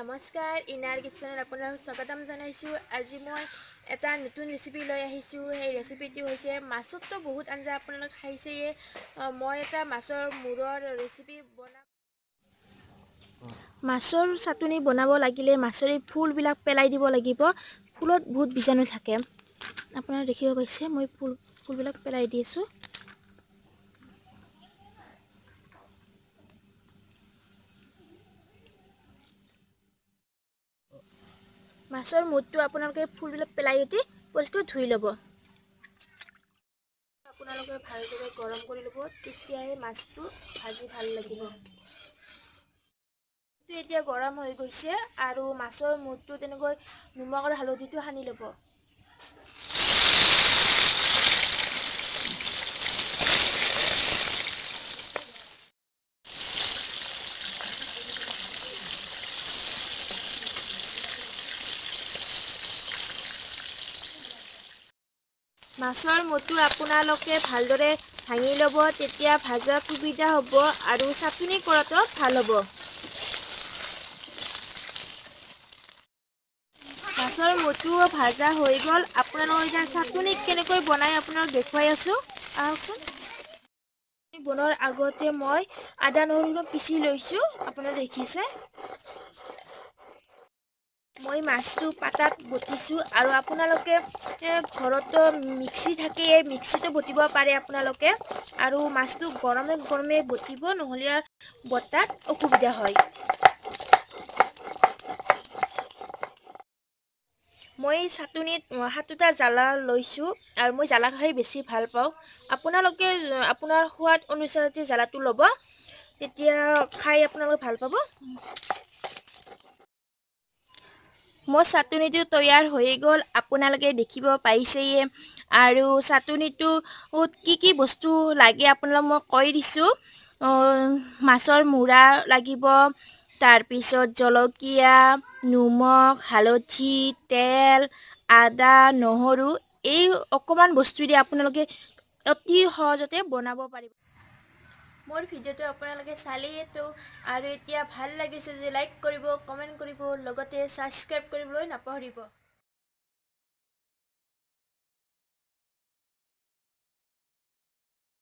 নমস্কাৰ ইনাৰ কিটচেনত আপোনাক স্বাগতম জনাইছোঁ আজি মই এটা নতুন ৰেচিপি লৈ আহিছোঁ সেই ৰেচিপিটো হৈছে মাছততো বহুত আঞ্জা আপোনালোক খাইছেয়ে মই এটা মাছৰ মূৰৰ ৰেচিপি বনাম মাছৰ চাটনি বনাব লাগিলে মাছৰে ফুলবিলাক পেলাই দিব লাগিব ফুলত বহুত বীজাণু থাকে আপোনাৰ দেখিব পাইছে মই ফুল ফুলবিলাক পেলাই দি আছোঁ মাছৰ মূৰটো আপোনালোকে ফুলবিলাক পেলাই সৈতে পৰিষ্কাৰ ধুই ল'ব আপোনালোকে ভালদৰে গৰম কৰি ল'ব তেতিয়াহে মাছটো ভাজি ভাল লাগিব এতিয়া গৰম হৈ গৈছে আৰু মাছৰ মূৰটো তেনেকৈ নিমখ আৰু হালধিটো সানি ল'ব মাছৰ মতো আপোনালোকে ভালদৰে ভাঙি ল'ব তেতিয়া ভজা সুবিধা হ'ব আৰু চাটনি কৰাটো ভাল হ'ব মাছৰ মতুও ভজা হৈ গ'ল আপোনালোকৰ এতিয়া চাটনি কেনেকৈ বনাই আপোনাক দেখুৱাই আছো আহকচোন বনোৱাৰ আগতে মই আদা নহৰু পিচি লৈছোঁ আপোনালোকে দেখিছে মই মাছটো পাতাত বটিছোঁ আৰু আপোনালোকে ঘৰতো মিক্সি থাকে এই মিক্সিতো বটিব পাৰে আপোনালোকে আৰু মাছটো গৰমে গৰমে বটিব নহ'লে বতাত অসুবিধা হয় মই চাটনিত সাতোটা জ্বালা লৈছোঁ আৰু মই জ্বালা খাই বেছি ভাল পাওঁ আপোনালোকে আপোনাৰ সোৱাদ অনুচাৰতে জ্বালাটো ল'ব তেতিয়া খাই আপোনালোকে ভাল পাব মোৰ চাটনিটো তৈয়াৰ হৈ গ'ল আপোনালোকে দেখিব পাৰিছেই আৰু চাটনিটোত কি কি বস্তু লাগে আপোনালোক মই কৈ দিছোঁ মাছৰ মূৰা লাগিব তাৰপিছত জলকীয়া নিমখ হালধি তেল আদা নহৰু এই অকণমান বস্তু দি আপোনালোকে অতি সহজতে বনাব পাৰিব মোৰ ভিডিঅ'টো আপোনালোকে চালেইতো আৰু এতিয়া ভাল লাগিছে যদি লাইক কৰিব কমেণ্ট কৰিব লগতে ছাবস্ক্ৰাইব কৰিবলৈ নাপাহৰিব